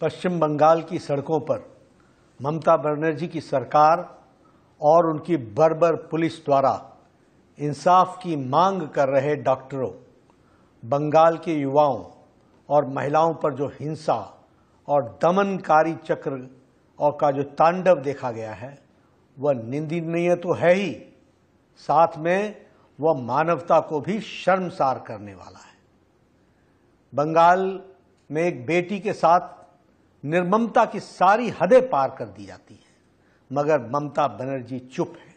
पश्चिम बंगाल की सड़कों पर ममता बनर्जी की सरकार और उनकी बर्बर पुलिस द्वारा इंसाफ की मांग कर रहे डॉक्टरों बंगाल के युवाओं और महिलाओं पर जो हिंसा और दमनकारी चक्र और का जो तांडव देखा गया है वह निंदनीय तो है ही साथ में वह मानवता को भी शर्मसार करने वाला है बंगाल में एक बेटी के साथ निर्ममता की सारी हदें पार कर दी जाती हैं मगर ममता बनर्जी चुप है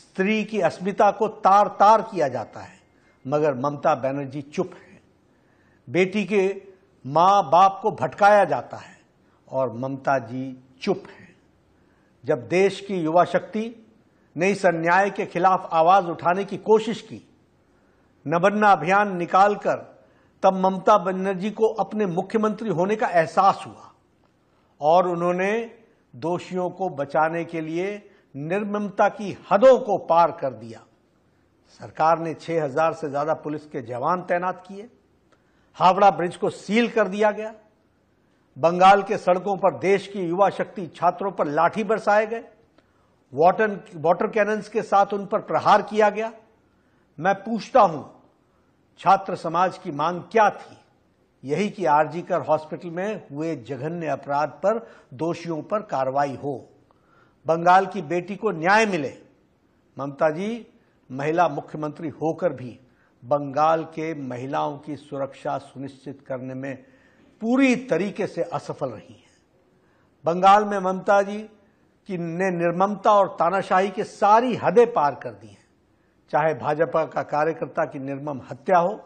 स्त्री की अस्मिता को तार तार किया जाता है मगर ममता बनर्जी चुप है बेटी के माँ बाप को भटकाया जाता है और ममता जी चुप है जब देश की युवा शक्ति ने इस अन्याय के खिलाफ आवाज उठाने की कोशिश की नबन्ना अभियान निकालकर तब ममता बनर्जी को अपने मुख्यमंत्री होने का एहसास हुआ और उन्होंने दोषियों को बचाने के लिए निर्ममता की हदों को पार कर दिया सरकार ने 6000 से ज्यादा पुलिस के जवान तैनात किए हावड़ा ब्रिज को सील कर दिया गया बंगाल के सड़कों पर देश की युवा शक्ति छात्रों पर लाठी बरसाए गए वाटर वाटर कैनन्स के साथ उन पर प्रहार किया गया मैं पूछता हूं छात्र समाज की मांग क्या थी यही कि आरजी कर हॉस्पिटल में हुए जघन्य अपराध पर दोषियों पर कार्रवाई हो बंगाल की बेटी को न्याय मिले ममता जी महिला मुख्यमंत्री होकर भी बंगाल के महिलाओं की सुरक्षा सुनिश्चित करने में पूरी तरीके से असफल रही हैं बंगाल में ममता जी की ने निर्ममता और तानाशाही के सारी हदें पार कर दी हैं चाहे भाजपा का कार्यकर्ता की निर्मम हत्या हो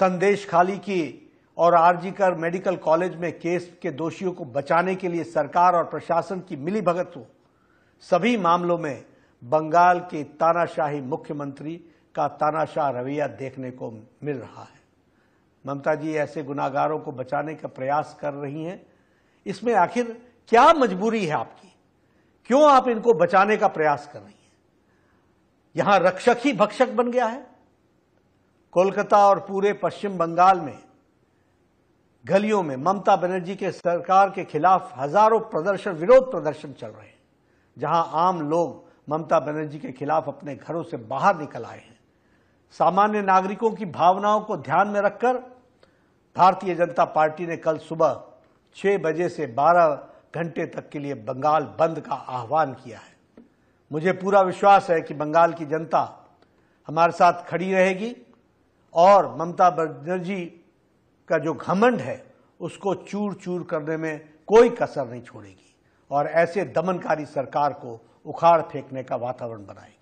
संदेश खाली की और आरजीकर मेडिकल कॉलेज में केस के दोषियों को बचाने के लिए सरकार और प्रशासन की मिलीभगत हो सभी मामलों में बंगाल के तानाशाही मुख्यमंत्री का तानाशाह रवैया देखने को मिल रहा है ममता जी ऐसे गुनागारों को बचाने का प्रयास कर रही हैं इसमें आखिर क्या मजबूरी है आपकी क्यों आप इनको बचाने का प्रयास कर रही हैं यहां रक्षक ही भक्षक बन गया है कोलकाता और पूरे पश्चिम बंगाल में गलियों में ममता बनर्जी के सरकार के खिलाफ हजारों प्रदर्शन विरोध प्रदर्शन चल रहे हैं जहां आम लोग ममता बनर्जी के खिलाफ अपने घरों से बाहर निकल आए हैं सामान्य नागरिकों की भावनाओं को ध्यान में रखकर भारतीय जनता पार्टी ने कल सुबह छह बजे से बारह घंटे तक के लिए बंगाल बंद का आह्वान किया है मुझे पूरा विश्वास है कि बंगाल की जनता हमारे साथ खड़ी रहेगी और ममता बनर्जी का जो घमंड है उसको चूर चूर करने में कोई कसर नहीं छोड़ेगी और ऐसे दमनकारी सरकार को उखाड़ फेंकने का वातावरण बनाएगी